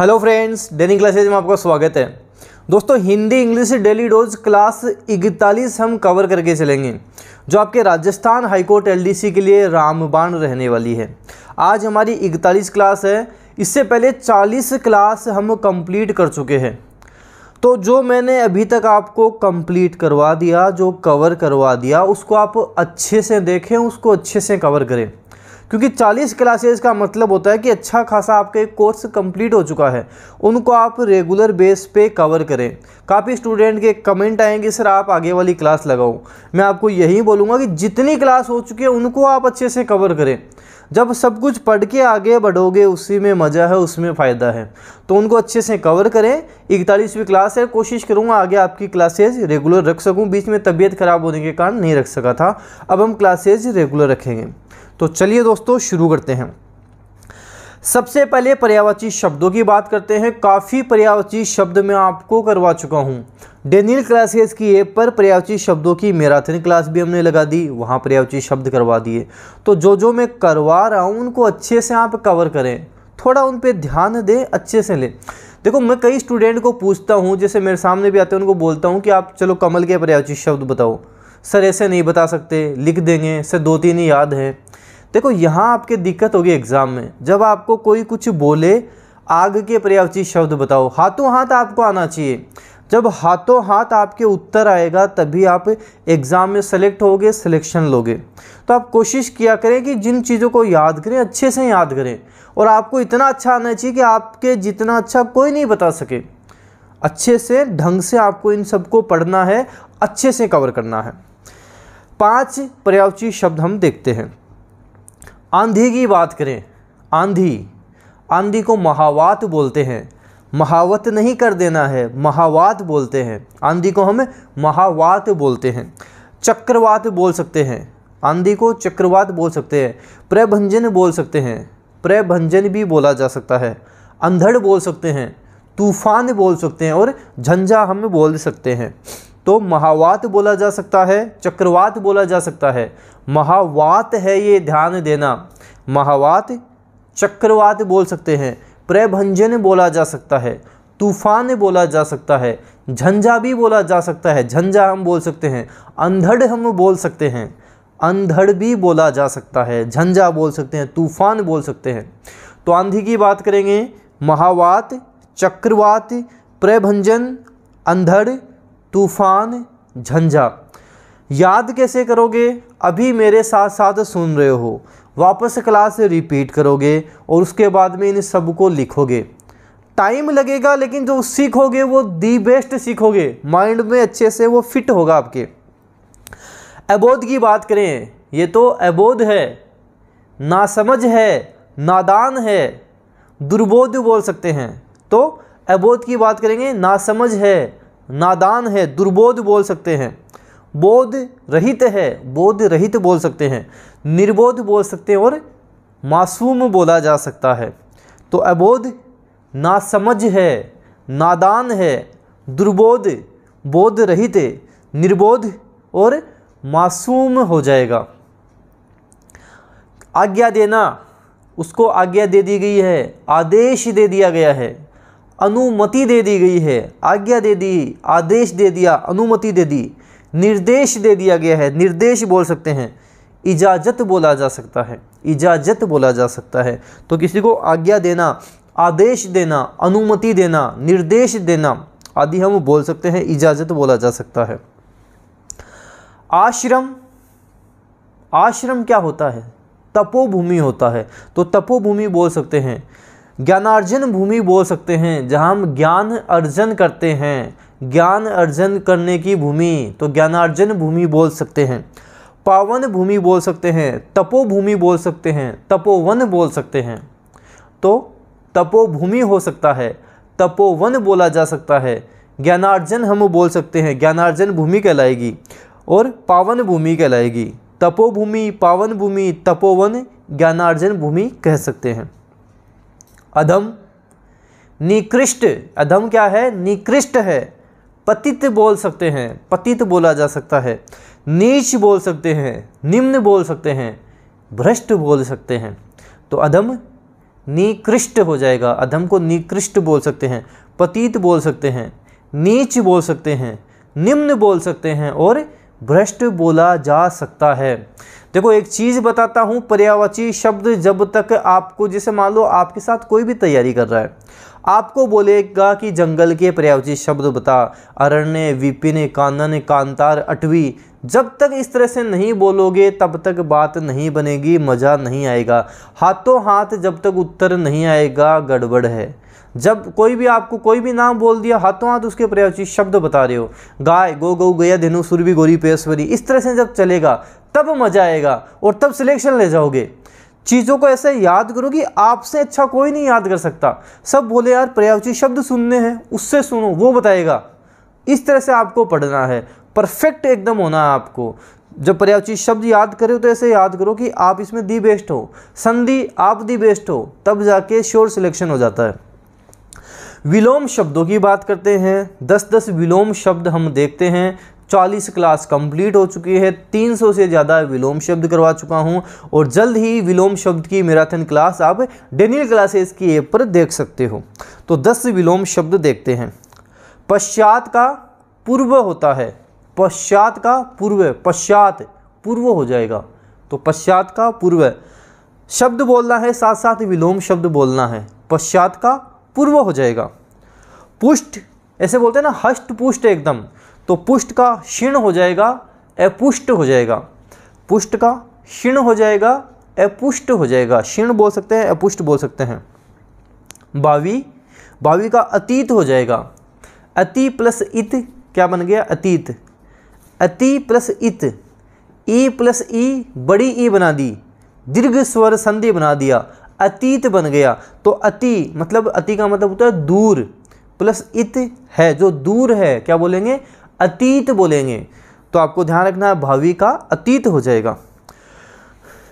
hello friends daily classes में आपका स्वागत है दोस्तों Hindi English daily dose class इकतालीस हम कवर करके चलेंगे जो आपके राजस्थान हाईकोर्ट एलडीसी के लिए रामबाण रहने वाली है आज हमारी इकतालीस क्लास है इससे पहले चालीस क्लास हम कंप्लीट कर चुके हैं तो जो मैंने अभी तक आपको कंप्लीट करवा दिया जो कवर करवा दिया उसको आप अच्छे से देखें उसको अच्छे से कवर करें क्योंकि 40 क्लासेस का मतलब होता है कि अच्छा खासा आपका एक कोर्स कंप्लीट हो चुका है उनको आप रेगुलर बेस पे कवर करें काफ़ी स्टूडेंट के कमेंट आएंगे सर आप आगे वाली क्लास लगाओ मैं आपको यही बोलूँगा कि जितनी क्लास हो चुकी है उनको आप अच्छे से कवर करें जब सब कुछ पढ़ के आगे बढ़ोगे उसी में मज़ा है उसमें फ़ायदा है तो उनको अच्छे से कवर करें इकतालीसवीं क्लास है कोशिश करूँगा आगे आपकी क्लासेज रेगुलर रख सकूँ बीच में तबीयत ख़राब होने के कारण नहीं रख सका था अब हम क्लासेज रेगुलर रखेंगे तो चलिए दोस्तों शुरू करते हैं सबसे पहले पर्यावाची शब्दों की बात करते हैं काफ़ी पर्यावाची शब्द मैं आपको करवा चुका हूँ डेनियल क्लासेस की ऐप पर पर्यावाची शब्दों की मैराथन क्लास भी हमने लगा दी वहाँ पर्यावाची शब्द करवा दिए तो जो जो मैं करवा रहा हूँ उनको अच्छे से आप कवर करें थोड़ा उन पर ध्यान दें अच्छे से लें देखो मैं कई स्टूडेंट को पूछता हूँ जैसे मेरे सामने भी आते हैं उनको बोलता हूँ कि आप चलो कमल के पर्यावाची शब्द बताओ सर ऐसे नहीं बता सकते लिख देंगे सर दो तीन ही याद हैं देखो यहाँ आपके दिक्कत होगी एग्ज़ाम में जब आपको कोई कुछ बोले आग के पर्यावची शब्द बताओ हाथों हाथ आपको आना चाहिए जब हाथों हाथ आपके उत्तर आएगा तभी आप एग्ज़ाम में सेलेक्ट होगे सिलेक्शन लोगे तो आप कोशिश किया करें कि जिन चीज़ों को याद करें अच्छे से याद करें और आपको इतना अच्छा आना चाहिए कि आपके जितना अच्छा कोई नहीं बता सके अच्छे से ढंग से आपको इन सबको पढ़ना है अच्छे से कवर करना है पांच पर्यावची शब्द हम देखते हैं आंधी की बात करें आंधी आंधी को महावात बोलते हैं महावत नहीं कर देना है महावात बोलते हैं आंधी को हम महावात बोलते हैं चक्रवात बोल सकते हैं आंधी को चक्रवात बोल सकते हैं प्रभंजन बोल सकते हैं प्रभंजन भी बोला जा सकता है अंधड़ बोल सकते हैं तूफान बोल सकते हैं और झंझा हम बोल सकते हैं तो महावात बोला जा सकता है चक्रवात बोला जा सकता है महावात है ये ध्यान देना महावात चक्रवात बोल सकते हैं प्रभंजन बोला जा सकता है तूफान बोला जा सकता है झंझा भी बोला जा सकता है झंझा हम बोल सकते हैं अंधड़ हम बोल सकते हैं अंधड़ भी बोला जा सकता है झंझा बोल सकते हैं तूफान बोल सकते हैं तो आंधी की बात करेंगे महावात चक्रवात प्रभंजन अंधड़ तूफान झंझा याद कैसे करोगे अभी मेरे साथ साथ सुन रहे हो वापस क्लास रिपीट करोगे और उसके बाद में इन सब को लिखोगे टाइम लगेगा लेकिन जो सीखोगे वो दी बेस्ट सीखोगे माइंड में अच्छे से वो फिट होगा आपके अबोध की बात करें ये तो अबोध है नासमझ है नादान है दुर्बोध बोल सकते हैं तो अबोध की बात करेंगे नासमझ है नादान है दुर्बोध बोल सकते हैं बोध रहित है बोध रहित बोल सकते हैं निर्बोध बोल सकते हैं और मासूम बोला जा सकता है तो अबोध नासमझ है नादान है दुर्बोध बोध रहित निर्बोध और मासूम हो जाएगा आज्ञा देना उसको आज्ञा दे दी गई है आदेश दे दिया गया है अनुमति दे दी गई है आज्ञा दे दी आदेश दे दिया अनुमति दे दी निर्देश दे दिया गया है निर्देश बोल सकते हैं इजाज़त बोला जा सकता है इजाज़त बोला जा सकता है तो किसी को आज्ञा देना आदेश देना अनुमति देना निर्देश देना आदि हम बोल सकते हैं इजाज़त बोला जा सकता है आश्रम आश्रम क्या होता है तपोभूमि होता है तो तपोभूमि बोल सकते हैं ज्ञानार्जन भूमि बोल सकते हैं जहाँ हम ज्ञान अर्जन करते हैं ज्ञान अर्जन करने की भूमि तो ज्ञानार्जन भूमि बोल सकते हैं पावन भूमि बोल सकते हैं तपोभूमि बोल सकते हैं तपोवन बोल सकते हैं तो तपोभूमि हो सकता है तपोवन बोला जा सकता है ज्ञानार्जन हम बोल सकते हैं ज्ञानार्जन भूमि कहलाएगी और पावन भूमि कहलाएगी तपोभूमि पावन भूमि तपोवन ज्ञानार्जन भूमि कह सकते हैं अधम निकृष्ट अधम क्या है निकृष्ट है पतित बोल सकते हैं पतित बोला जा सकता है नीच बोल सकते हैं निम्न बोल सकते हैं भ्रष्ट बोल सकते हैं तो अधम निकृष्ट हो जाएगा अधम को निकृष्ट बोल सकते हैं पतित बोल सकते हैं नीच बोल सकते हैं निम्न बोल सकते हैं और भ्रष्ट बोला जा सकता है देखो एक चीज़ बताता हूँ पर्यावाची शब्द जब तक आपको जैसे मान लो आपके साथ कोई भी तैयारी कर रहा है आपको बोलेगा कि जंगल के पर्यावचित शब्द बता अरण्य विपिन कानन कांतार अटवी जब तक इस तरह से नहीं बोलोगे तब तक बात नहीं बनेगी मज़ा नहीं आएगा हाथों हाथ जब तक उत्तर नहीं आएगा गड़बड़ है जब कोई भी आपको कोई भी नाम बोल दिया हाथों हाथ उसके पर्यावचित शब्द बता रहे हो गाय गो गौ गया धेनु सुरभि गोरी पेश्वरी इस तरह से जब चलेगा तब मज़ा आएगा और तब सिलेक्शन ले जाओगे चीज़ों को ऐसे याद करो कि आपसे अच्छा कोई नहीं याद कर सकता सब बोले यार प्रयाग शब्द सुनने हैं उससे सुनो वो बताएगा इस तरह से आपको पढ़ना है परफेक्ट एकदम होना है आपको जब पर्यावची शब्द याद करो तो ऐसे याद करो कि आप इसमें दी बेस्ट हो संधि आप दी बेस्ट हो तब जाके श्योर सिलेक्शन हो जाता है विलोम शब्दों की बात करते हैं दस दस विलोम शब्द हम देखते हैं चालीस क्लास कंप्लीट हो चुकी है तीन सौ से ज़्यादा विलोम शब्द करवा चुका हूँ और जल्द ही विलोम शब्द की मैराथन क्लास आप डेनियल क्लासेस की ऐप पर देख सकते हो तो दस विलोम शब्द देखते हैं पश्चात का पूर्व होता है पश्चात का पूर्व पश्चात पूर्व हो जाएगा तो पश्चात का पूर्व शब्द बोलना है साथ साथ विलोम शब्द बोलना है पश्चात का पूर्व हो जाएगा पुष्ट ऐसे बोलते हैं ना हष्ट पुष्ट एकदम तो पुष्ट का क्षीण हो जाएगा अपुष्ट हो जाएगा पुष्ट का क्षीण हो जाएगा अपुष्ट हो जाएगा क्षीण बोल सकते हैं अपुष्ट बोल सकते हैं भावी भावी का अतीत हो जाएगा अति प्लस इत क्या बन गया अतीत अति प्लस इत ई प्लस ई बड़ी ई बना दी दीर्घ स्वर संधि बना दिया अतीत बन गया तो अति मतलब अति का मतलब होता है दूर प्लस इत है जो दूर है क्या बोलेंगे अतीत बोलेंगे तो आपको ध्यान रखना है भावी का अतीत हो जाएगा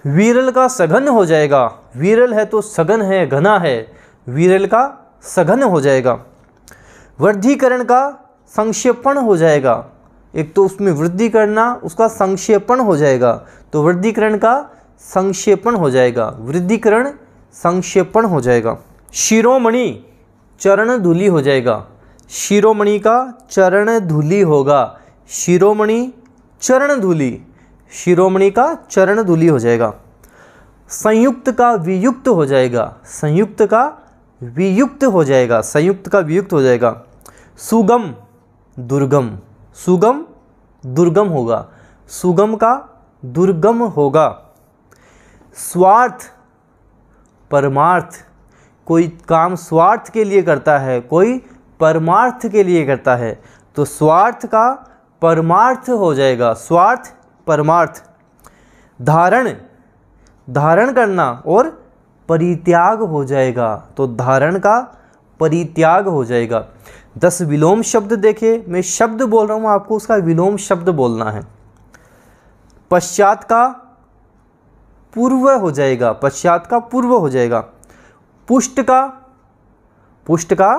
वीरल का सघन हो जाएगा वीरल है तो सघन है घना है वीरल का सघन हो जाएगा वृद्धिकरण का संक्षेपण हो जाएगा एक तो उसमें वृद्धि करना उसका संक्षेपण हो जाएगा तो वृद्धिकरण का संक्षेपण हो जाएगा वृद्धिकरण संक्षेपण हो जाएगा शिरोमणि चरण धूली हो जाएगा शिरोमणि का चरण धूली होगा शिरोमणि चरण धूली शिरोमणि का चरण धूली हो जाएगा संयुक्त का वियुक्त हो जाएगा संयुक्त का वियुक्त हो जाएगा संयुक्त का वियुक्त हो जाएगा सुगम दुर्गम सुगम दुर्गम होगा सुगम का दुर्गम होगा स्वार्थ परमार्थ कोई काम स्वार्थ के लिए करता है कोई परमार्थ के लिए करता है तो स्वार्थ का परमार्थ हो जाएगा स्वार्थ परमार्थ धारण धारण करना और परित्याग हो जाएगा तो धारण का परित्याग हो जाएगा दस विलोम शब्द देखे मैं शब्द बोल रहा हूँ आपको उसका विलोम शब्द बोलना है पश्चात का पूर्व हो जाएगा पश्चात का पूर्व हो जाएगा पुष्ट का पुष्ट का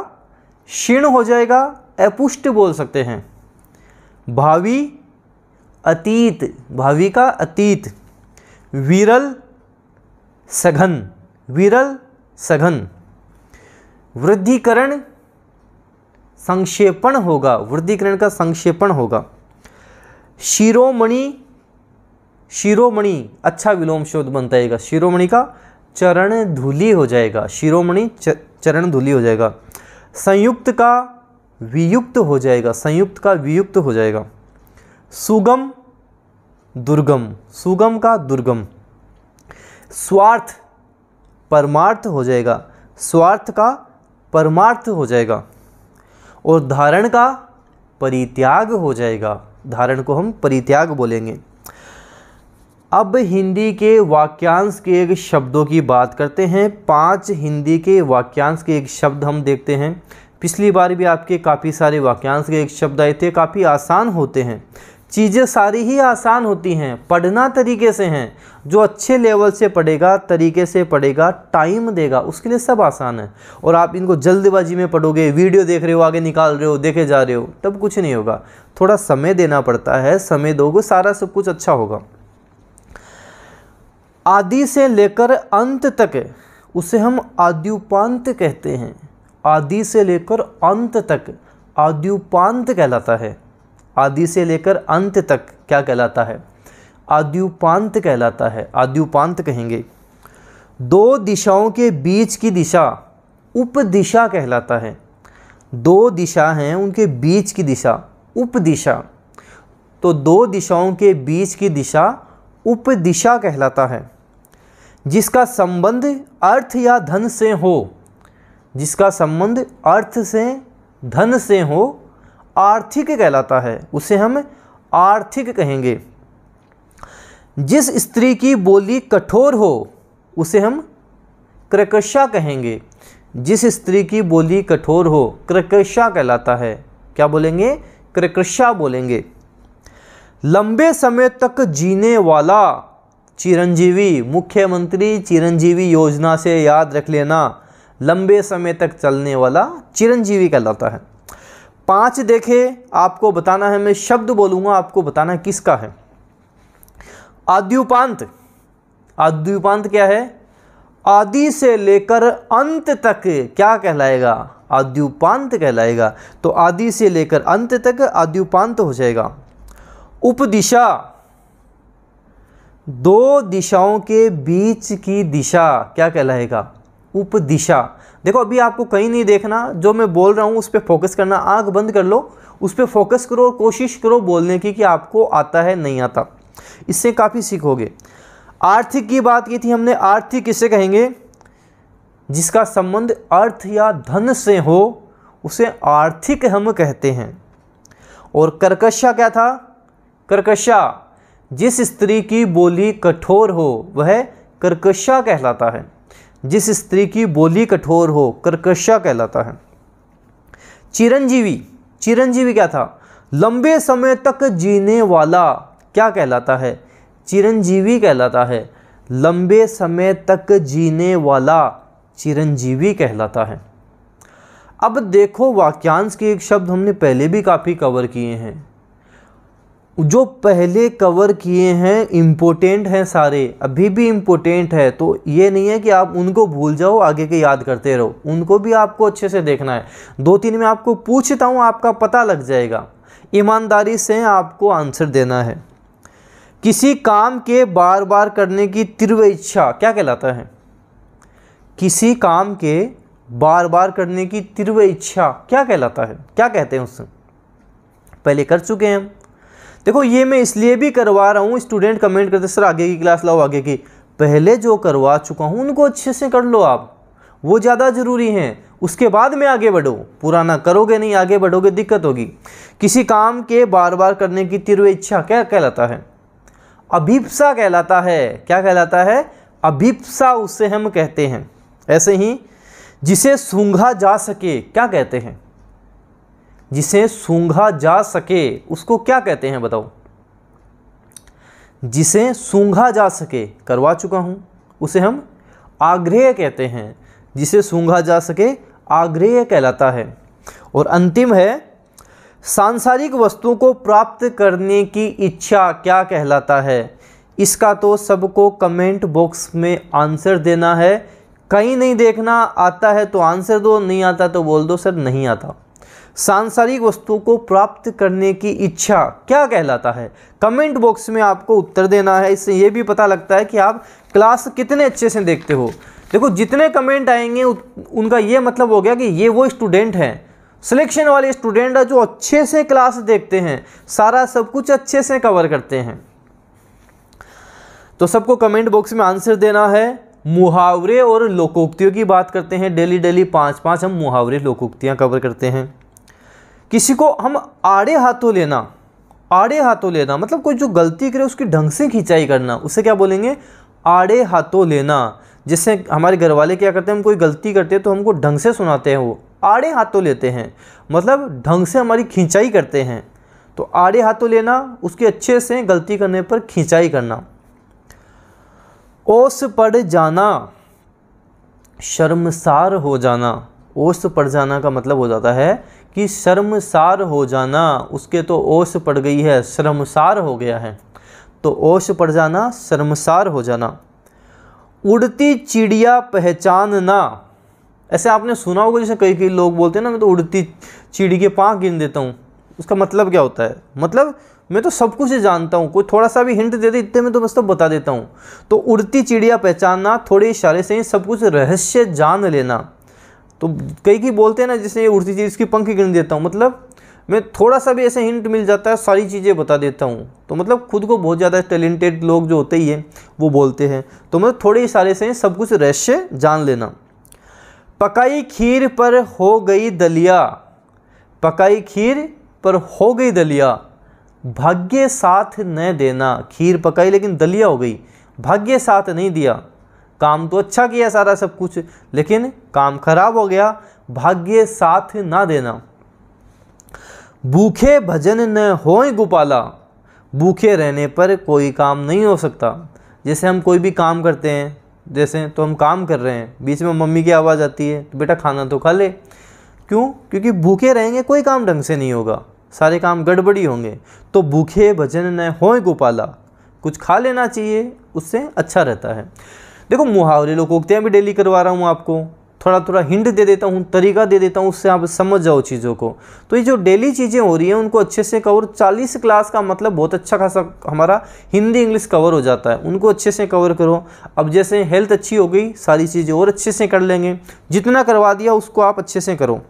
क्षीण हो जाएगा अपुष्ट बोल सकते हैं भावी अतीत भावी का अतीत विरल सघन विरल सघन वृद्धिकरण संक्षेपण होगा वृद्धिकरण का संक्षेपण होगा शिरोमणि शिरोमणि अच्छा विलोम शोध बनता है शिरोमणि का चरण धूली हो जाएगा शिरोमणि चरण धूली हो जाएगा संयुक्त का वियुक्त हो जाएगा संयुक्त का वियुक्त हो जाएगा सुगम दुर्गम सुगम का दुर्गम स्वार्थ परमार्थ हो जाएगा स्वार्थ का परमार्थ हो जाएगा और धारण का परित्याग हो जाएगा धारण को हम परित्याग बोलेंगे अब हिंदी के वाक्यांश के एक शब्दों की बात करते हैं पांच हिंदी के वाक्यांश के एक शब्द हम देखते हैं पिछली बार भी आपके काफ़ी सारे वाक्यांश के एक शब्द आए थे काफ़ी आसान होते हैं चीज़ें सारी ही आसान होती हैं पढ़ना तरीके से हैं जो अच्छे लेवल से पढ़ेगा तरीके से पढ़ेगा टाइम देगा उसके लिए सब आसान है और आप इनको जल्दबाजी में पढ़ोगे वीडियो देख रहे हो आगे निकाल रहे हो देखे जा रहे हो तब कुछ नहीं होगा थोड़ा समय देना पड़ता है समय दोगे सारा सब कुछ अच्छा होगा आदि से लेकर अंत तक उसे हम आद्युपांत कहते हैं आदि से लेकर अंत तक आद्युपांत कहलाता है आदि से लेकर अंत तक क्या कहलाता है आद्युपांत कहलाता है आद्युपांत कहेंगे दो दिशाओं के बीच की दिशा उपदिशा कहलाता है दो दिशा हैं उनके बीच की दिशा उपदिशा तो दो दिशाओं के बीच की दिशा उपदिशा कहलाता है जिसका संबंध अर्थ या धन से हो जिसका संबंध अर्थ से धन से हो आर्थिक कहलाता है उसे हम आर्थिक कहेंगे जिस स्त्री की बोली कठोर हो उसे हम क्रकशा कहेंगे जिस स्त्री की बोली कठोर हो क्रकशा कहलाता है क्या बोलेंगे क्रकशा बोलेंगे लंबे समय तक जीने वाला चिरंजीवी मुख्यमंत्री चिरंजीवी योजना से याद रख लेना लंबे समय तक चलने वाला चिरंजीवी कहलाता है पांच देखे आपको बताना है मैं शब्द बोलूंगा आपको बताना किसका है आद्युपांत आद्युपांत क्या है आदि से लेकर अंत तक क्या कहलाएगा आद्युपांत कहलाएगा तो आदि से लेकर अंत तक आद्युपांत हो जाएगा उपदिशा दो दिशाओं के बीच की दिशा क्या कहलाएगा उपदिशा देखो अभी आपको कहीं नहीं देखना जो मैं बोल रहा हूँ उस पर फोकस करना आँख बंद कर लो उस पर फोकस करो और कोशिश करो बोलने की कि आपको आता है नहीं आता इससे काफ़ी सीखोगे आर्थिक की बात की थी हमने आर्थिक किसे कहेंगे जिसका संबंध अर्थ या धन से हो उसे आर्थिक हम कहते हैं और कर्कशा क्या था कर्कशा जिस स्त्री की बोली कठोर हो वह कर्कशा कहलाता है जिस स्त्री की बोली कठोर हो कर्कशा कहलाता है चिरंजीवी चिरंजीवी क्या था लंबे समय तक जीने वाला क्या कहलाता है चिरंजीवी कहलाता है लंबे समय तक जीने वाला चिरंजीवी कहलाता है अब देखो वाक्यांश के एक शब्द हमने पहले भी काफ़ी कवर किए हैं जो पहले कवर किए हैं इम्पोर्टेंट हैं सारे अभी भी इम्पोर्टेंट है तो ये नहीं है कि आप उनको भूल जाओ आगे के याद करते रहो उनको भी आपको अच्छे से देखना है दो तीन में आपको पूछता हूँ आपका पता लग जाएगा ईमानदारी से आपको आंसर देना है किसी काम के बार बार करने की तीव्र इच्छा क्या कहलाता है किसी काम के बार बार करने की तीव्र इच्छा क्या कहलाता है क्या कहते हैं उससे पहले कर चुके हैं हम देखो ये मैं इसलिए भी करवा रहा हूँ स्टूडेंट कमेंट करते सर आगे की क्लास लाओ आगे की पहले जो करवा चुका हूँ उनको अच्छे से कर लो आप वो ज़्यादा ज़रूरी हैं उसके बाद में आगे बढ़ो पुराना करोगे नहीं आगे बढ़ोगे दिक्कत होगी किसी काम के बार बार करने की तीव्र इच्छा क्या कहलाता है अभिप्सा कहलाता है क्या कहलाता है अभिप्सा उसे हम कहते हैं ऐसे ही जिसे सूंघा जा सके क्या कहते हैं जिसे सूंघा जा सके उसको क्या कहते हैं बताओ जिसे सूंघा जा सके करवा चुका हूँ उसे हम आग्रेय कहते हैं जिसे सूंघा जा सके आग्रेय कहलाता है और अंतिम है सांसारिक वस्तुओं को प्राप्त करने की इच्छा क्या कहलाता है इसका तो सबको कमेंट बॉक्स में आंसर देना है कहीं नहीं देखना आता है तो आंसर दो नहीं आता तो बोल दो सर नहीं आता सांसारिक वस्तुओं को प्राप्त करने की इच्छा क्या कहलाता है कमेंट बॉक्स में आपको उत्तर देना है इससे ये भी पता लगता है कि आप क्लास कितने अच्छे से देखते हो देखो जितने कमेंट आएंगे उनका ये मतलब हो गया कि ये वो स्टूडेंट हैं सिलेक्शन वाले स्टूडेंट है जो अच्छे से क्लास देखते हैं सारा सब कुछ अच्छे से कवर करते हैं तो सबको कमेंट बॉक्स में आंसर देना है मुहावरे और लोकोक्तियों की बात करते हैं डेली डेली पाँच पाँच हम मुहावरे लोकोक्तियाँ कवर करते हैं किसी को हम आड़े हाथों लेना आड़े हाथों लेना मतलब कोई जो गलती करे उसकी ढंग से खिंचाई करना उसे क्या बोलेंगे आड़े हाथों लेना जिससे हमारे घर वाले क्या करते हैं हम कोई गलती करते हैं तो हमको ढंग से सुनाते हैं वो आड़े हाथों लेते हैं मतलब ढंग से हमारी खिंचाई करते हैं तो आड़े हाथों लेना उसके अच्छे से गलती करने पर खिंचाई करना ओस पड़ जाना शर्मसार हो जाना ओस पड़ जाना का मतलब हो जाता है कि शर्मसार हो जाना उसके तो ओस पड़ गई है शर्मसार हो गया है तो ओस पड़ जाना शर्मसार हो जाना उड़ती चिड़िया पहचानना ऐसे आपने सुना होगा जैसे कई कई लोग बोलते हैं ना मैं तो उड़ती चिड़ी के पाँख गिन देता हूँ उसका मतलब क्या होता है मतलब मैं तो सब कुछ जानता हूँ कोई थोड़ा सा भी हिंट दे दे इतने में तो मैं तो बता देता हूँ तो उड़ती चिड़िया पहचानना थोड़े इशारे से ही सब कुछ रहस्य जान लेना तो कई की बोलते हैं ना जिसने ये उड़ती चीज़ की पंख गिन देता हूँ मतलब मैं थोड़ा सा भी ऐसे हिंट मिल जाता है सारी चीज़ें बता देता हूँ तो मतलब खुद को बहुत ज़्यादा टैलेंटेड लोग जो होते ही हैं वो बोलते हैं तो मतलब थोड़े ही सारे से सब कुछ रहस्य जान लेना पकाई खीर पर हो गई दलिया पकाई खीर पर हो गई दलिया भाग्य साथ न देना खीर पकाई लेकिन दलिया हो गई भाग्य साथ नहीं दिया काम तो अच्छा किया सारा सब कुछ लेकिन काम खराब हो गया भाग्य साथ ना देना भूखे भजन न होए गोपाला भूखे रहने पर कोई काम नहीं हो सकता जैसे हम कोई भी काम करते हैं जैसे तो हम काम कर रहे हैं बीच में मम्मी की आवाज़ आती है तो बेटा खाना तो खा ले क्यों क्योंकि भूखे रहेंगे कोई काम ढंग से नहीं होगा सारे काम गड़बड़ी होंगे तो भूखे भजन न होए गोपाला कुछ खा लेना चाहिए उससे अच्छा रहता है देखो मुहावरे लोग उगते हैं अभी डेली करवा रहा हूँ आपको थोड़ा थोड़ा हिंट दे देता हूँ तरीका दे देता हूँ उससे आप समझ जाओ चीज़ों को तो ये जो डेली चीज़ें हो रही हैं उनको अच्छे से कवर चालीस क्लास का मतलब बहुत अच्छा खासा हमारा हिंदी इंग्लिश कवर हो जाता है उनको अच्छे से कवर करो अब जैसे हेल्थ अच्छी हो गई सारी चीज़ें और अच्छे से कर लेंगे जितना करवा दिया उसको आप अच्छे से करो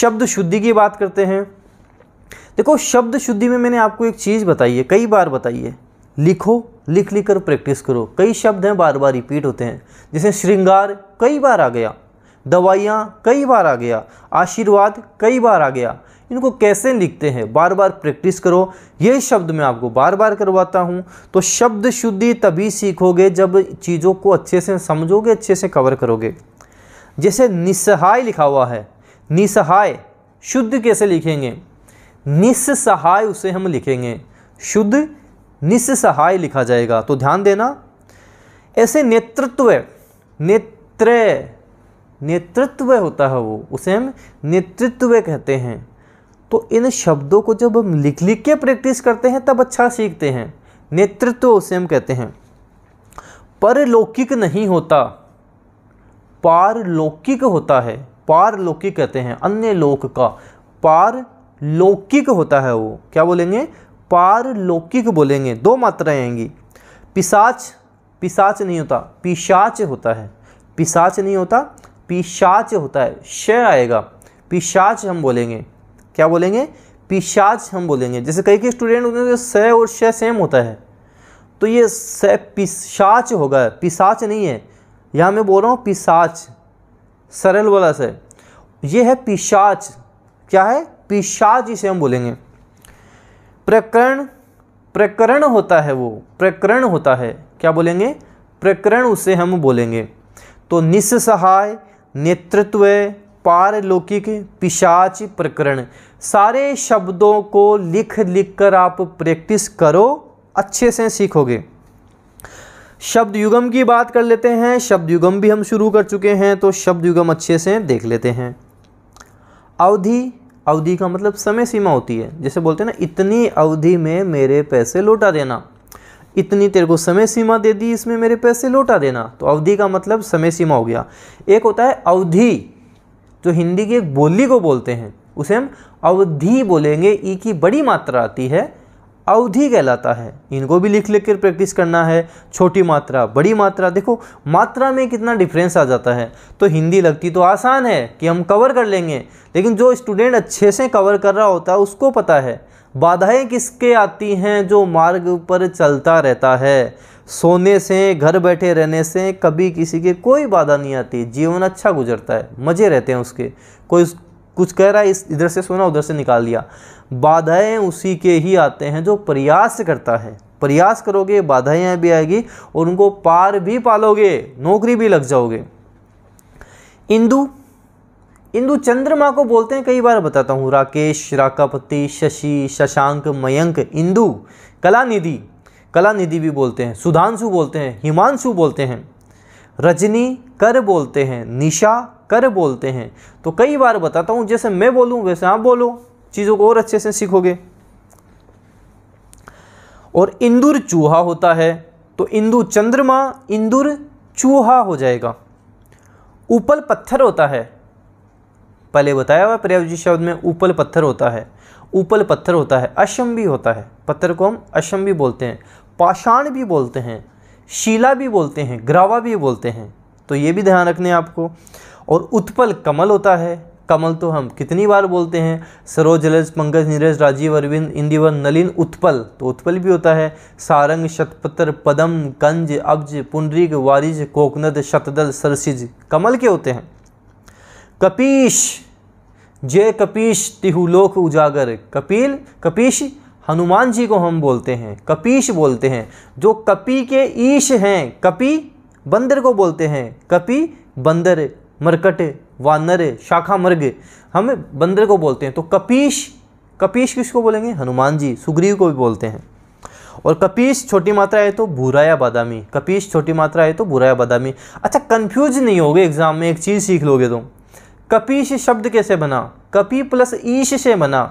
शब्द शुद्धि की बात करते हैं देखो शब्द शुद्धि में मैंने आपको एक चीज़ बताई है कई बार बताई है लिखो लिख लिख कर प्रैक्टिस करो कई शब्द हैं बार बार रिपीट होते हैं जैसे श्रृंगार कई बार आ गया दवाइयाँ कई बार आ गया आशीर्वाद कई बार आ गया इनको कैसे लिखते हैं बार बार प्रैक्टिस करो ये शब्द मैं आपको बार बार करवाता हूँ तो शब्द शुद्धि तभी सीखोगे जब चीज़ों को अच्छे से समझोगे अच्छे से कवर करोगे जैसे निस्सहाय लिखा हुआ है निस्सहाय शुद्ध कैसे लिखेंगे निस्सहाय उसे हम लिखेंगे शुद्ध निस्सहाय लिखा जाएगा तो ध्यान देना ऐसे नेतृत्व नेत्र नेतृत्व होता है वो उसे हम नेतृत्व कहते हैं तो इन शब्दों को जब हम लिख लिख के प्रैक्टिस करते हैं तब अच्छा सीखते हैं नेतृत्व उसे हम कहते हैं परलौकिक नहीं होता पारलौकिक होता है पारलौकिक कहते हैं अन्य लोक का पारलौकिक होता है वो क्या बोलेंगे पारलौकिक बोलेंगे दो मात्राएं आएंगी पिसाच पिसाच नहीं होता पिशाच होता है पिसाच नहीं होता पिशाच होता है श आएगा पिशाच हम बोलेंगे क्या बोलेंगे पिशाच हम बोलेंगे जैसे कई के स्टूडेंट होते हैं स तो और श सेम होता है तो ये स पिशाच होगा पिसाच नहीं है यहाँ मैं बोल रहा हूँ पिसाच सरल वाला से ये है पिशाच क्या है पिशाच इसे हम बोलेंगे प्रकरण प्रकरण होता है वो प्रकरण होता है क्या बोलेंगे प्रकरण उसे हम बोलेंगे तो निस्सहाय नेतृत्व पारलौकिक पिशाच प्रकरण सारे शब्दों को लिख लिख कर आप प्रैक्टिस करो अच्छे से सीखोगे शब्द युगम की बात कर लेते हैं शब्द युगम भी हम शुरू कर चुके हैं तो शब्द युगम अच्छे से देख लेते हैं अवधि अवधि का मतलब समय सीमा होती है जैसे बोलते हैं ना इतनी अवधि में मेरे पैसे लौटा देना इतनी तेरे को समय सीमा दे दी इसमें मेरे पैसे लौटा देना तो अवधि का मतलब समय सीमा हो गया एक होता है अवधि जो हिंदी की एक बोली को बोलते हैं उसे हम अवधि बोलेंगे ई की बड़ी मात्रा आती है अवधि कहलाता है इनको भी लिख लिख कर प्रैक्टिस करना है छोटी मात्रा बड़ी मात्रा देखो मात्रा में कितना डिफरेंस आ जाता है तो हिंदी लगती तो आसान है कि हम कवर कर लेंगे लेकिन जो स्टूडेंट अच्छे से कवर कर रहा होता है उसको पता है बाधाएं किसके आती हैं जो मार्ग पर चलता रहता है सोने से घर बैठे रहने से कभी किसी के कोई बाधा नहीं आती जीवन अच्छा गुजरता है मज़े रहते हैं उसके कोई कुछ कह रहा है इस इधर से सुना उधर से निकाल दिया बाधाएं उसी के ही आते हैं जो प्रयास करता है प्रयास करोगे बाधाएं भी आएगी और उनको पार भी पालोगे नौकरी भी लग जाओगे इंदु इंदु चंद्रमा को बोलते हैं कई बार बताता हूँ राकेश राकापति शशि शशांक मयंक इंदु कला निधि कला निधि भी बोलते हैं सुधांशु बोलते हैं हिमांशु बोलते हैं रजनी कर बोलते हैं निशा कर बोलते हैं तो कई बार बताता हूँ जैसे मैं बोलूँ वैसे आप बोलो चीज़ों को और अच्छे से सीखोगे और इंदुर चूहा होता है तो इंदु चंद्रमा इंदुर चूहा हो जाएगा उपल पत्थर होता है पहले बताया हुआ जी शब्द में उपल पत्थर होता है उपल पत्थर होता है अशम भी होता है पत्थर को हम अशम भी बोलते हैं पाषाण भी बोलते हैं शिला भी बोलते हैं ग्रावा भी बोलते हैं तो ये भी ध्यान रखने आपको और उत्पल कमल होता है कमल तो हम कितनी बार बोलते हैं सरोज लज पंकज नीरज राजीव अरविंद इंदिवर नलिन उत्पल तो उत्पल भी होता है सारंग शतपत्र पदम कंज अब्ज पुनरिग वारिज कोकनद शतदल सरसिज कमल के होते हैं कपीश जय कपीश तिहुलोक उजागर कपिल कपीश हनुमान जी को हम बोलते हैं कपीश बोलते हैं जो कपि के ईश हैं कपि बंदर को बोलते हैं कपि बंदर मरकटे वानरे शाखा मर्ग हम बंदर को बोलते हैं तो कपीश कपीश किसको बोलेंगे हनुमान जी सुग्रीव को भी बोलते हैं और कपीश छोटी मात्रा है तो भूरा या बादामी कपीश छोटी मात्रा है तो भूरा या बादामी अच्छा कंफ्यूज नहीं होगे एग्जाम में एक चीज़ सीख लोगे तुम कपीश शब्द कैसे बना कपी प्लस ईश से बना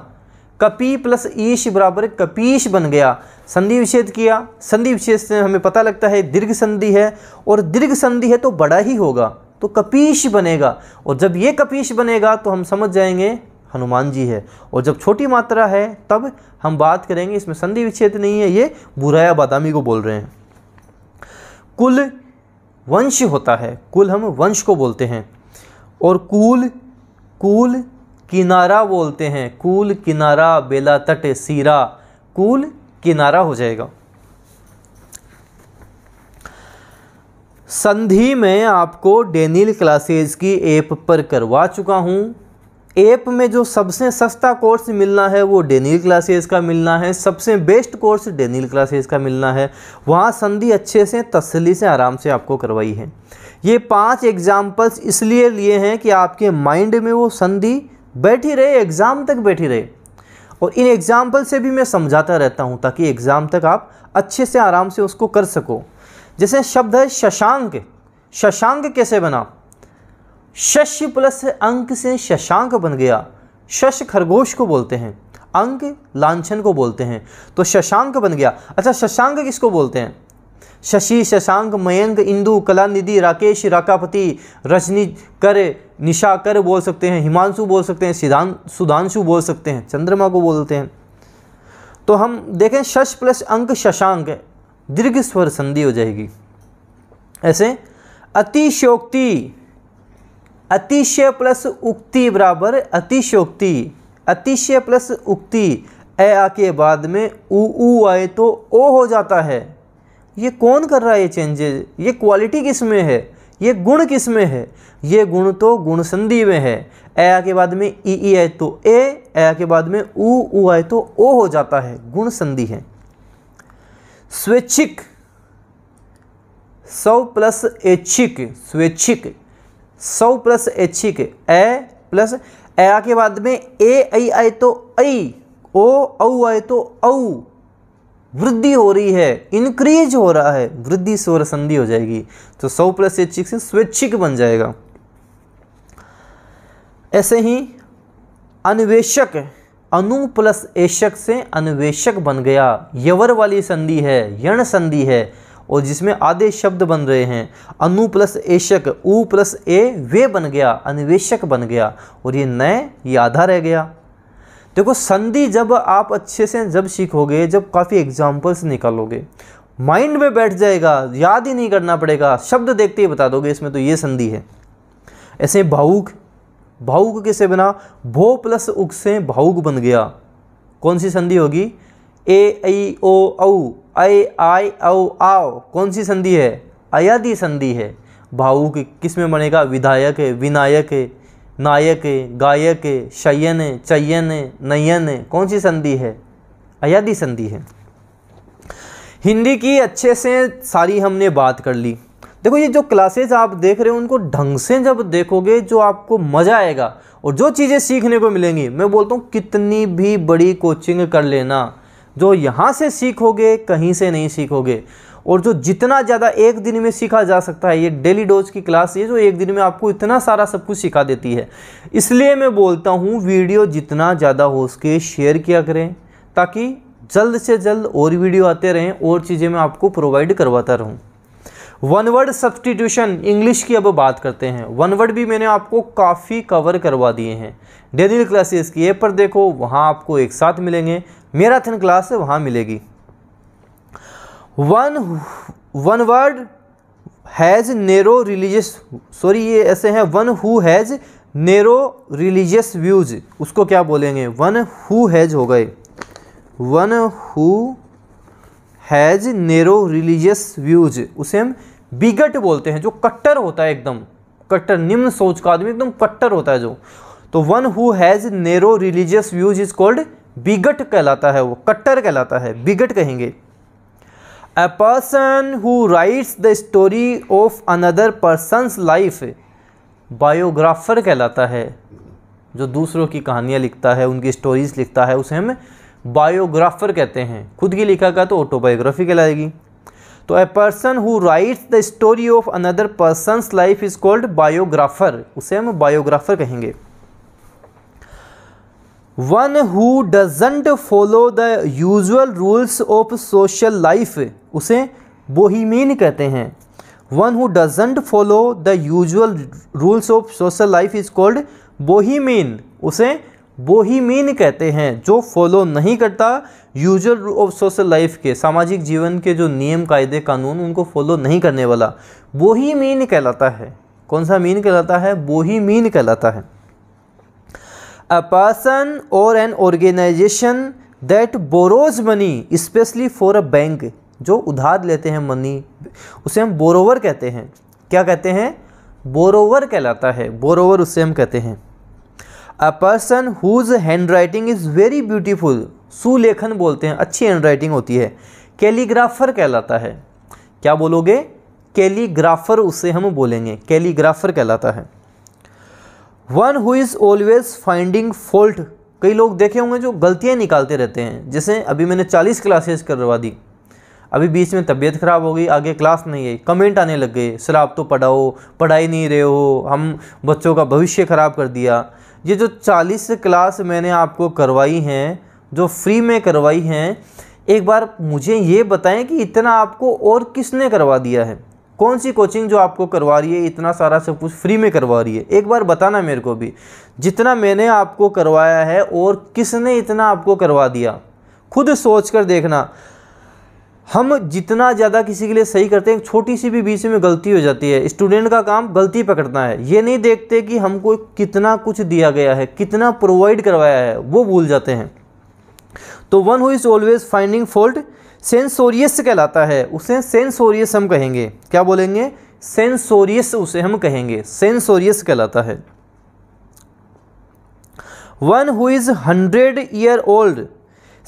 कपी प्लस ईश बराबर कपीश बन गया संधि विच्छेद किया संधि विच्छेद से हमें पता लगता है दीर्घ संधि है और दीर्घ संधि है तो बड़ा ही होगा तो कपीश बनेगा और जब ये कपीश बनेगा तो हम समझ जाएंगे हनुमान जी है और जब छोटी मात्रा है तब हम बात करेंगे इसमें संधि विच्छेद नहीं है ये बुराया बादामी को बोल रहे हैं कुल वंश होता है कुल हम वंश को बोलते हैं और कुल कुल किनारा बोलते हैं कुल किनारा बेला तट सीरा कुल किनारा हो जाएगा संधि में आपको डेनिल क्लासेज की ऐप पर करवा चुका हूँ ऐप में जो सबसे सस्ता कोर्स मिलना है वो डेनिल क्लासेज का मिलना है सबसे बेस्ट कोर्स डेनिल क्लासेज का मिलना है वहाँ संधि अच्छे से तसली से आराम से आपको करवाई है ये पांच एग्जाम्पल्स इसलिए लिए हैं कि आपके माइंड में वो संधि बैठी रहे एग्ज़ाम तक बैठी रहे और इन एग्ज़ाम्पल से भी मैं समझाता रहता हूँ ताकि एग्ज़ाम तक आप अच्छे से आराम से उसको कर सको जैसे शब्द है शशांक शशांक कैसे बना शश प्लस अंक से शशांक बन गया शश खरगोश को बोलते हैं अंक लांछन को बोलते हैं तो शशांक बन गया अच्छा शशांक किसको बोलते हैं शशि शशांक मयंक इंदु कला निधि राकेश राकापति रजनी कर निशा कर बोल सकते हैं हिमांशु बोल सकते हैं सिदान सुधांशु बोल सकते हैं चंद्रमा को बोलते हैं तो हम देखें शश प्लस अंक शशांक दीर्घ स्वर संधि हो जाएगी ऐसे अतिशोक्ति अतिशय प्लस उक्ति बराबर अतिशोक्ति अतिशय प्लस उक्ति ए आ के बाद में ऊ आए तो ओ हो जाता है ये कौन कर रहा है ये चेंजेज ये क्वालिटी किस में है ये गुण किस में है ये गुण तो गुण संधि में है ए आ के बाद में ई ई आए तो ए ए आ के बाद में ऊ आए तो ओ हो जाता है गुण संधि है स्वेच्छिक सौ प्लस ऐच्छिक स्वेच्छिक सौ प्लस ऐच्छिक ए प्लस ए के बाद में ए आई आए तो आई ओ औ आए तो औ वृद्धि हो रही है इंक्रीज हो रहा है वृद्धि स्वर संधि हो जाएगी तो सौ प्लस ऐच्छिक से स्वैच्छिक बन जाएगा ऐसे ही अन्वेषक अनु प्लस एशक से अन्वेषक बन गया यवर वाली संधि है यण संधि है और जिसमें आधे शब्द बन रहे हैं अनु प्लस एशक ऊ प्लस ए वे बन गया अन्वेषक बन गया और ये नए ये आधा रह गया देखो संधि जब आप अच्छे से जब सीखोगे जब काफ़ी एग्जाम्पल्स निकालोगे माइंड में बैठ जाएगा याद ही नहीं करना पड़ेगा शब्द देखते ही बता दोगे इसमें तो ये संधि है ऐसे भावुक भावुक कैसे बना भो प्लस उक से भावुक बन गया कौन सी संधि होगी ए आई ओ औ आई औ आओ कौन सी संधि है अयादि संधि है भावुक किस में बनेगा विधायक विनायक नायक गायक शयन चयन नयन कौन सी संधि है अयादि संधि है हिंदी की अच्छे से सारी हमने बात कर ली देखो ये जो क्लासेज आप देख रहे हो उनको ढंग से जब देखोगे जो आपको मज़ा आएगा और जो चीज़ें सीखने को मिलेंगी मैं बोलता हूँ कितनी भी बड़ी कोचिंग कर लेना जो यहाँ से सीखोगे कहीं से नहीं सीखोगे और जो जितना ज़्यादा एक दिन में सीखा जा सकता है ये डेली डोज की क्लास ये जो एक दिन में आपको इतना सारा सब कुछ सिखा देती है इसलिए मैं बोलता हूँ वीडियो जितना ज़्यादा हो उसके शेयर किया करें ताकि जल्द से जल्द और वीडियो आते रहें और चीज़ें मैं आपको प्रोवाइड करवाता रहूँ वन वर्ड सब्सटीट्यूशन इंग्लिश की अब बात करते हैं वन वर्ड भी मैंने आपको काफ़ी कवर करवा दिए हैं डेली क्लासेस की एप पर देखो वहाँ आपको एक साथ मिलेंगे थन क्लास वहाँ मिलेगी one one word has narrow religious sorry ये ऐसे हैं one who has narrow religious views उसको क्या बोलेंगे वन हु हैज़ हो गए one who has narrow religious views उसे हम बिगट बोलते हैं जो कट्टर होता है एकदम कट्टर निम्न सोच का आदमी एकदम कट्टर होता है जो तो one who has narrow religious views is called bigot कहलाता है वो कट्टर कहलाता है बिगट कहेंगे a person who writes the story of another person's life biographer कहलाता है जो दूसरों की कहानियाँ लिखता है उनकी स्टोरीज लिखता है उसे हम बायोग्राफर कहते हैं खुद की लिखा का तो ऑटोबायोग्राफी कहलाएगी तो a person who writes the story of another person's life is called biographer उसे हम बायोग्राफर कहेंगे one who doesn't follow the usual rules of social life उसे बोहिमीन कहते हैं one who doesn't follow the usual rules of social life is called bohemian उसे वो ही mean कहते हैं जो फॉलो नहीं करता यूजर ऑफ सोशल लाइफ के सामाजिक जीवन के जो नियम कायदे कानून उनको फॉलो नहीं करने वाला वो ही मीन कहलाता है कौन सा मीन कहलाता है वो ही मीन कहलाता है a person or an organization that borrows money specially for a bank जो उधार लेते हैं मनी उसे हम बोरोवर कहते हैं क्या कहते हैं बोरोवर कहलाता है बोरोवर उसे हम कहते हैं a person whose handwriting is very beautiful सुलेखन बोलते हैं अच्छी हैंड राइटिंग होती है कैलीग्राफर कहलाता है क्या बोलोगे कैलीग्राफर उसे हम बोलेंगे कैलीग्राफर कहलाता है one who is always finding fault कई लोग देखे होंगे जो गलतियाँ निकालते रहते हैं जैसे अभी मैंने चालीस क्लासेस करवा दी अभी बीच में तबीयत ख़राब हो गई आगे क्लास नहीं आई कमेंट आने लग गए सर आप तो पढ़ाओ पढ़ाई नहीं रहे हो हम बच्चों का भविष्य ख़राब कर दिया ये जो चालीस क्लास मैंने आपको करवाई हैं जो फ्री में करवाई हैं एक बार मुझे ये बताएं कि इतना आपको और किसने करवा दिया है कौन सी कोचिंग जो आपको करवा रही है इतना सारा सब कुछ फ्री में करवा रही है एक बार बताना मेरे को भी जितना मैंने आपको करवाया है और किसने इतना आपको करवा दिया खुद सोच कर देखना हम जितना ज़्यादा किसी के लिए सही करते हैं छोटी सी भी बीच में गलती हो जाती है स्टूडेंट का काम गलती पकड़ना है ये नहीं देखते कि हमको कितना कुछ दिया गया है कितना प्रोवाइड करवाया है वो भूल जाते हैं तो one who is always finding fault censorious कहलाता है उसे सेंसोरियस हम कहेंगे क्या बोलेंगे सेंसोरियस उसे हम कहेंगे सेंसोरियस कहलाता है one who is hundred year old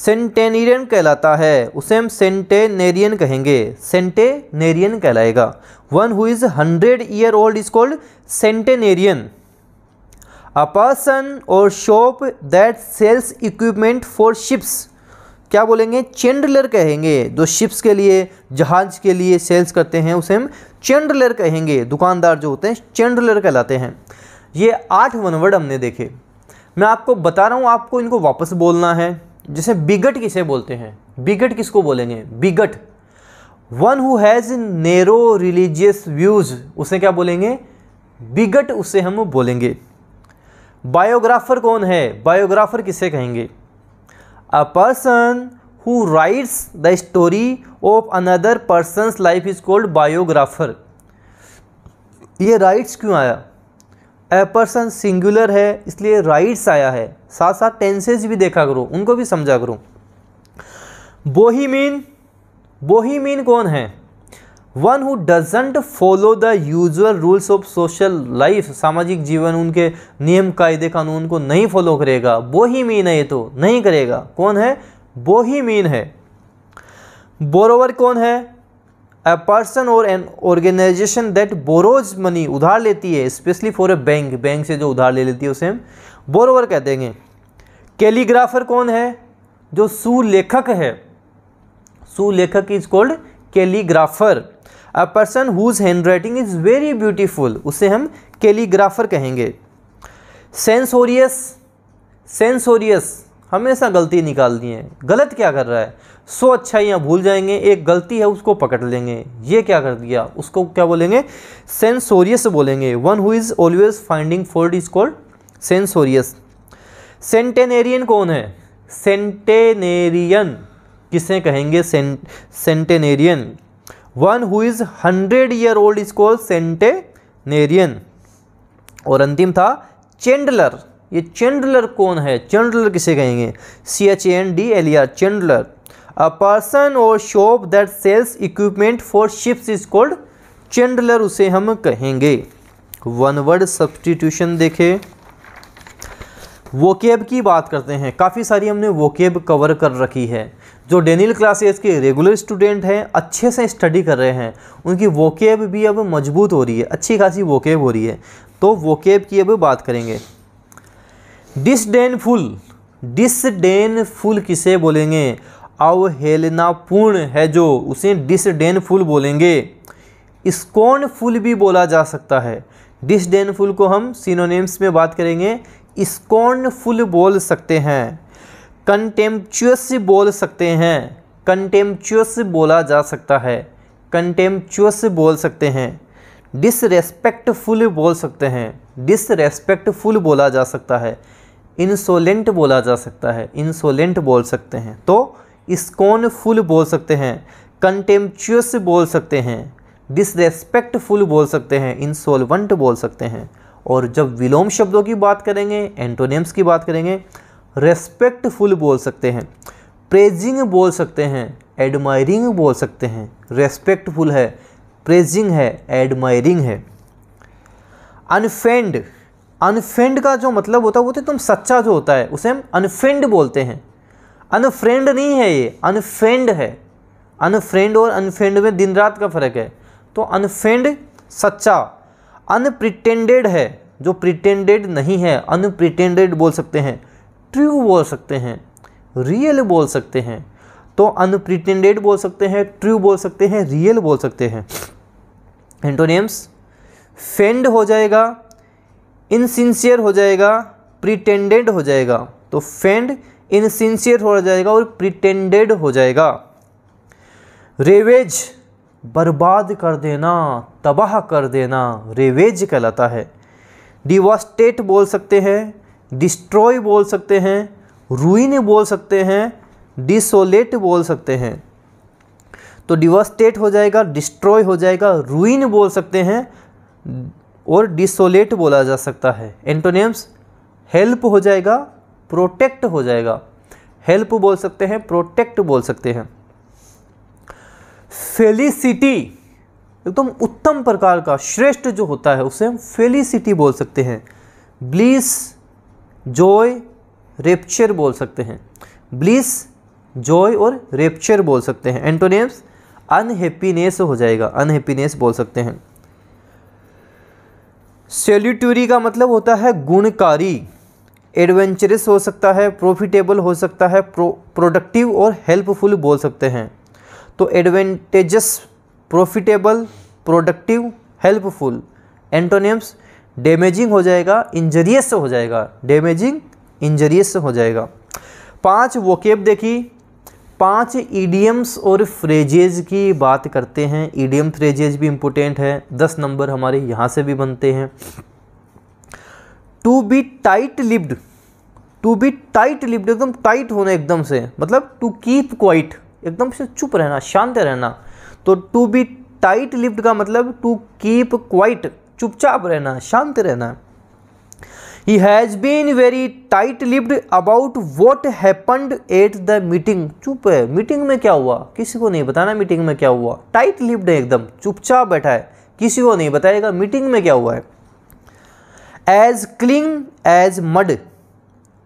centenarian कहलाता है उसे हम सेंटेनेरियन कहेंगे सेंटेनेरियन कहलाएगा one who is hundred year old is called centenarian a person or shop that sells equipment for ships क्या बोलेंगे चेंडलर कहेंगे जो शिप्स के लिए जहाज के लिए सेल्स करते हैं उसे हम चेंडलर कहेंगे दुकानदार जो होते हैं चेंडलर कहलाते हैं ये आठ वन वर्ड हमने देखे मैं आपको बता रहा हूँ आपको इनको वापस बोलना है जिसे बिगट किसे बोलते हैं बिगट किसको बोलेंगे bigot one who has narrow religious views उसे क्या बोलेंगे बिगट उसे हम बोलेंगे बायोग्राफर कौन है बायोग्राफर किसे कहेंगे a person who writes the story of another person's life is called biographer ये राइट्स क्यों आया ए पर्सन सिंगुलर है इसलिए राइट्स आया है साथ साथ टेंसेज भी देखा करो उनको भी समझा करो बोहिमीन बोहिमीन कौन है one who doesn't follow the usual rules of social life सामाजिक जीवन उनके नियम कायदे कानून को नहीं फॉलो करेगा वो ही मीन है ये तो नहीं करेगा कौन है वो ही मीन है बोरोवर कौन है a person or an organization that borrows money उधार लेती है specially for a bank bank से जो उधार ले लेती है उसे हम बोरोवर कह देंगे कैलीग्राफर कौन है जो सुलेखक है सुलेखक is called calligrapher a person whose handwriting is very beautiful उसे हम कैलीग्राफर कहेंगे सेंसोरियस सेंसोरियस हमेशा गलती निकालनी है गलत क्या कर रहा है सौ अच्छाइयाँ भूल जाएंगे एक गलती है उसको पकड़ लेंगे ये क्या कर दिया उसको क्या बोलेंगे सेंसोरियस बोलेंगे one who is always finding fault is called censorious centenarian कौन है सेंटेनेरियन किसे कहेंगे centenarian one who is hundred year old is called centenarian और अंतिम था चेंडलर ये चेंडलर कौन है चेंडलर किसे कहेंगे C H N D L R chandler a person or shop that sells equipment for ships is called chandler उसे हम कहेंगे वन वर्ड सब्सटीट्यूशन देखे वोकेब की बात करते हैं काफ़ी सारी हमने वोकेब कवर कर रखी है जो डेनियल क्लासेस के रेगुलर स्टूडेंट हैं अच्छे से स्टडी कर रहे हैं उनकी वोकेब भी अब मजबूत हो रही है अच्छी खासी वोकेब हो रही है तो वोकेब की अब बात करेंगे डिसडेनफुल डिसडेनफुल किसे बोलेंगे अवहेलनापूर्ण है जो उसे डिसडेनफुल बोलेंगे स्कॉनफुल भी बोला जा सकता है डिसडेनफुल को हम सीनोनेम्स में बात करेंगे स्कॉनफुल बोल सकते हैं कंटेम्पचुअस बोल सकते हैं कंटेम्पचुअस बोला जा सकता है कंटेम्पचुअस बोल सकते हैं डिसरेस्पेक्टफुल बोल सकते हैं डिसरेस्पेक्टफुल बोला जा सकता है इंसोलेंट बोला जा सकता है इंसोलेंट बोल सकते हैं तो स्कॉनफुल बोल सकते हैं कंटेम्पचुअस बोल सकते हैं डिसरेस्पेक्टफुल बोल सकते हैं इंसोलवेंट बोल सकते हैं और जब विलोम शब्दों की बात करेंगे एंटोनेम्स की बात करेंगे रेस्पेक्टफुल बोल सकते हैं प्रेजिंग बोल सकते हैं एडमायरिंग बोल सकते हैं रेस्पेक्टफुल है प्रेजिंग है एडमायरिंग है अनफेंड अनफेंड का जो मतलब होता है वो तो एकदम सच्चा जो होता है उसे हम अनफेंड बोलते हैं अनफ्रेंड नहीं है ये अनफ्रेंड है अनफ्रेंड और अनफ्रेंड में दिन रात का फर्क है तो अनफ्रेंड सच्चा अनप्रिटेंडेड है जो प्रिटेंडेड नहीं है अनप्रिटेंडेड बोल सकते हैं ट्रू बोल सकते हैं रियल बोल सकते हैं तो अनप्रिटेंडेड बोल सकते हैं ट्रू बोल सकते हैं रियल बोल सकते हैं एंटोनियम्स फेंड हो जाएगा इनसिंसियर हो जाएगा प्रिटेंडेड हो जाएगा तो फेंड इनसिंसियर हो जाएगा और प्रिटेंडेड हो जाएगा रेवेज बर्बाद कर देना तबाह कर देना रेवेज कहलाता है डिवास्टेट बोल सकते हैं डिस्ट्रॉय बोल सकते हैं रूइन बोल सकते हैं डिसोलेट बोल सकते हैं तो डिवास्टेट हो जाएगा डिस्ट्रॉय हो जाएगा रूइन बोल सकते हैं और डिसोलेट बोला जा सकता है एंटोनियम्स हेल्प हो जाएगा प्रोटेक्ट हो जाएगा हेल्प बोल सकते हैं प्रोटेक्ट बोल सकते हैं फेलिसिटी एकदम तो उत्तम प्रकार का श्रेष्ठ जो होता है उसे हम फेलिसिटी बोल सकते हैं ब्लिस जॉय रेप्चर बोल सकते हैं ब्लीस जॉय और रेप्चर बोल सकते हैं एंटोनेम्स अनहैप्पीनेस हो जाएगा अनहैप्पीनेस बोल सकते हैं सेल्यूटरी का मतलब होता है गुणकारी एडवेंचरस हो सकता है प्रॉफिटेबल हो सकता है प्रो प्रोडक्टिव और हेल्पफुल बोल सकते हैं तो advantageous profitable productive helpful antonyms damaging हो जाएगा इंजरियस हो जाएगा डैमेजिंग इंजरियस हो जाएगा पांच वोकेब देखी पांच ईडियम्स और फ्रेजेज की बात करते हैं ईडियम फ्रेजेज भी इम्पोर्टेंट है दस नंबर हमारे यहाँ से भी बनते हैं to be tight lipped to be tight lipped एकदम टाइट होना एकदम से मतलब टू कीप क्वाइट एकदम से चुप रहना शांत रहना तो टू बी टाइट लिप्ड का मतलब टू कीप क्वाइट चुपचाप रहना शांत रहना he has been very tight lipped about what happened at the meeting चुप है मीटिंग में क्या हुआ किसी को नहीं बताना मीटिंग में क्या हुआ टाइट लिप्ड है एकदम चुपचाप बैठा है किसी को नहीं बताएगा मीटिंग में क्या हुआ है एज क्लीन एज मड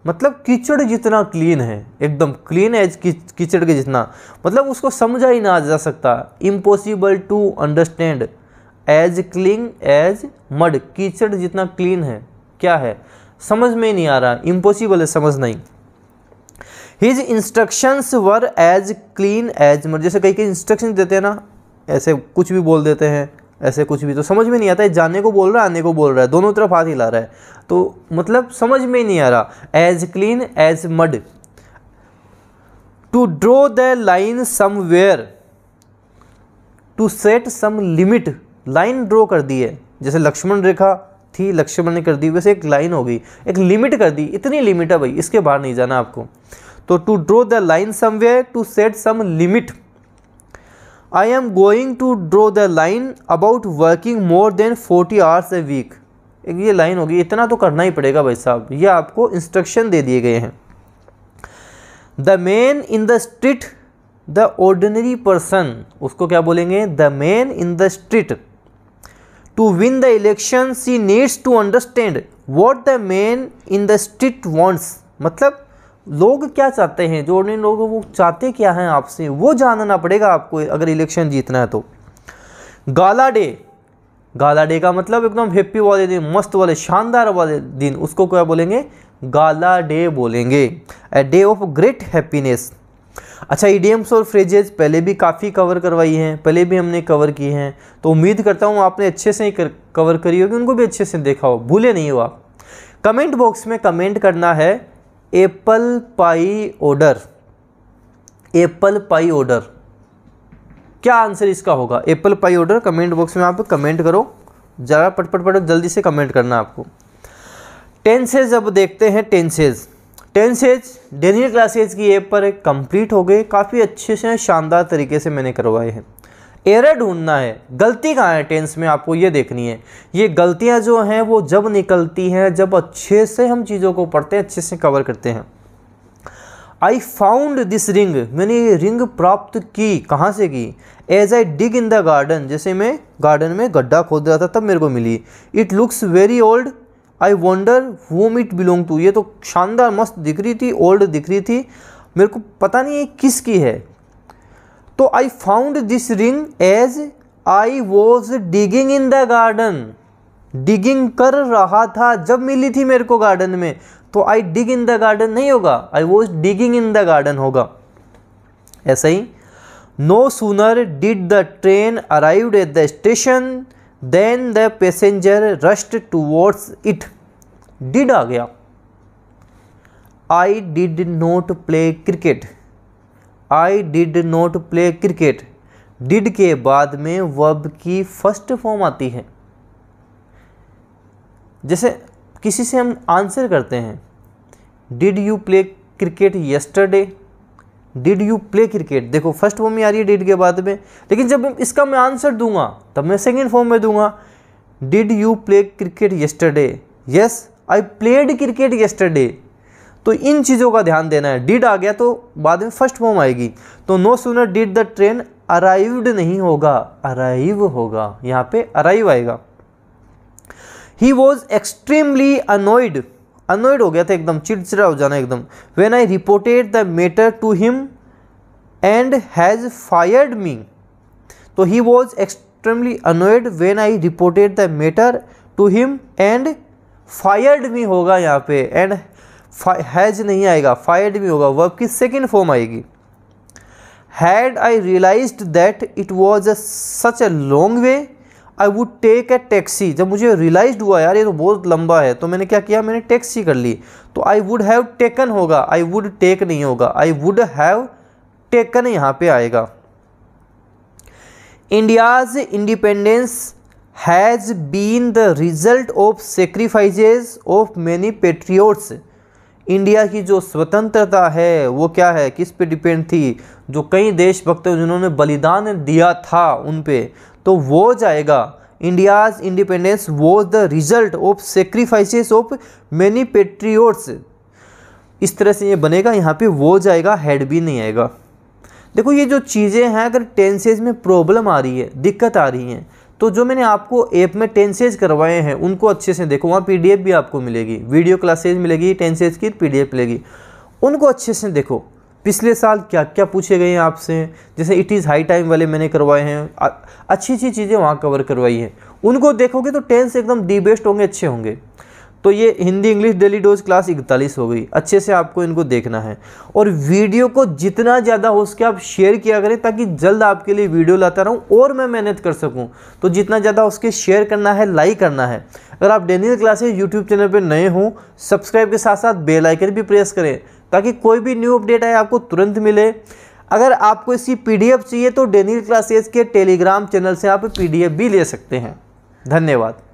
मतलब कीचड़ जितना क्लीन है एकदम क्लीन एज कीचड़ के जितना मतलब उसको समझा ही ना जा सकता impossible to understand as clean as mud कीचड़ जितना क्लीन है क्या है समझ में नहीं आ रहा इम्पॉसिबल है समझ नहीं his instructions were as clean as mud जैसे कहीं कहीं इंस्ट्रक्शन देते हैं ना ऐसे कुछ भी बोल देते हैं ऐसे कुछ भी तो समझ में नहीं आता है जाने को बोल रहा है आने को बोल रहा है दोनों तरफ हाथ हिला रहा है तो मतलब समझ में नहीं आ रहा as clean as mud to draw the line somewhere to set some limit line draw कर दी है जैसे लक्ष्मण रेखा थी लक्ष्मण ने कर दी वैसे एक लाइन हो गई एक लिमिट कर दी इतनी लिमिट है भाई इसके बाहर नहीं जाना आपको तो to draw the line somewhere to set some limit I am going to draw the line about working more than 40 hours a week एक ये लाइन होगी इतना तो करना ही पड़ेगा भाई साहब ये आपको इंस्ट्रक्शन दे दिए गए हैं the man in the street the ordinary person उसको क्या बोलेंगे the man in the street to win the election she needs to understand what the man in the street wants मतलब लोग क्या चाहते हैं जो ऑर्डिनरी लोग वो चाहते क्या हैं आपसे वो जानना पड़ेगा आपको अगर इलेक्शन जीतना है तो गाला डे गाला डे का मतलब एकदम हैप्पी वाले दिन मस्त वाले शानदार वाले दिन उसको क्या बोलेंगे गाला डे बोलेंगे a day of great happiness अच्छा ईडीएम्स और फ्रेजेस पहले भी काफ़ी कवर करवाई हैं पहले भी हमने कवर किए हैं तो उम्मीद करता हूँ आपने अच्छे से ही कर, कवर करी होगी उनको भी अच्छे से देखा हो भूले नहीं हो आप कमेंट बॉक्स में कमेंट करना है apple pie order apple pie order क्या आंसर इसका होगा apple pie order comment box में आप कमेंट करो ज़रा पटपट पटो जल्दी से कमेंट करना आपको टेंसेज अब देखते हैं टेंसेज टेंसेज डेनियल क्लासेज की ऐप पर कंप्लीट हो गए काफ़ी अच्छे से शानदार तरीके से मैंने करवाए हैं एरर ढूंढना है गलती कहाँ है टेंस में आपको ये देखनी है ये गलतियाँ जो हैं वो जब निकलती हैं जब अच्छे से हम चीज़ों को पढ़ते हैं अच्छे से कवर करते हैं आई फाउंड दिस रिंग मैंने ये रिंग प्राप्त की कहाँ से की as I dig in the garden जैसे मैं गार्डन में गड्ढा खोद रहा था तब मेरे को मिली it looks very old I wonder whom it belong to ये तो शानदार मस्त दिख रही थी ओल्ड दिख रही थी मेरे को पता नहीं ये किसकी है तो I found this ring as I was digging in the garden digging कर रहा था जब मिली थी मेरे को गार्डन में तो आई डिग इन द गार्डन नहीं होगा I was digging in the garden होगा ऐसा ही no sooner did the train arrived at the station then the passenger rushed towards it did आ गया I did not play cricket I did not play cricket did के बाद में verb की first form आती है जैसे किसी से हम आंसर करते हैं did you play cricket yesterday did you play cricket देखो फर्स्ट फॉर्म में आ रही है डिड के बाद में लेकिन जब इसका मैं आंसर दूंगा तब मैं सेकेंड फॉर्म में दूंगा did you play cricket yesterday yes I played cricket yesterday तो इन चीज़ों का ध्यान देना है डिड आ गया तो बाद में फर्स्ट फॉर्म आएगी तो no sooner did the train arrived नहीं होगा अराइव होगा यहाँ पे अराइव आएगा he was extremely annoyed annoyed हो गया था एकदम चिड़चिड़ा हो जाना एकदम when I reported the matter to him and has fired me तो he was extremely annoyed when I reported the matter to him and fired me होगा यहाँ पे एंड हैज नहीं आएगा फायर्ड भी होगा वर्ब की सेकेंड फॉर्म आएगी had I realise that it was a such a long way I would take a taxi जब मुझे रियलाइज हुआ यार ये तो बहुत लंबा है तो मैंने क्या किया मैंने टैक्सी कर ली तो आई वुड हैव टेकन होगा आई वुड टेक नहीं होगा आई वुड हैव टेकन यहाँ पे आएगा India's independence has been the result of sacrifices of many patriots India की जो स्वतंत्रता है वो क्या है किस पे डिपेंड थी जो कई देशभक्त जिन्होंने बलिदान दिया था उन पे तो वो जाएगा India's independence was the result of sacrifices of many patriots इस तरह से ये बनेगा यहाँ पे वो जाएगा हेड भी नहीं आएगा देखो ये जो चीज़ें हैं अगर टेंसेज में प्रॉब्लम आ रही है दिक्कत आ रही है तो जो मैंने आपको ऐप में टेंसेज करवाए हैं उनको अच्छे से देखो वहाँ पी भी आपको मिलेगी वीडियो क्लासेज मिलेगी टेंसेज की पीडीएफ मिलेगी उनको अच्छे से देखो पिछले साल क्या क्या पूछे गए हैं आपसे जैसे इट इज़ हाई टाइम वाले मैंने करवाए हैं अच्छी अच्छी चीज़ें वहाँ कवर करवाई हैं उनको देखोगे तो टेंस एकदम दी बेस्ट होंगे अच्छे होंगे तो ये Hindi English daily dose class इकतालीस हो गई अच्छे से आपको इनको देखना है और वीडियो को जितना ज़्यादा हो सके आप शेयर किया करें ताकि जल्द आपके लिए वीडियो लाता रहूँ और मैं मेहनत कर सकूँ तो जितना ज़्यादा उसके शेयर करना है लाइक करना है अगर आप डेनियल क्लासेज यूट्यूब चैनल पर नए हों सब्सक्राइब के साथ साथ बेलाइकन भी प्रेस करें ताकि कोई भी न्यू अपडेट आए आपको तुरंत मिले अगर आपको इसकी पीडीएफ चाहिए तो डेनियल क्लासेज के टेलीग्राम चैनल से आप पीडीएफ भी ले सकते हैं धन्यवाद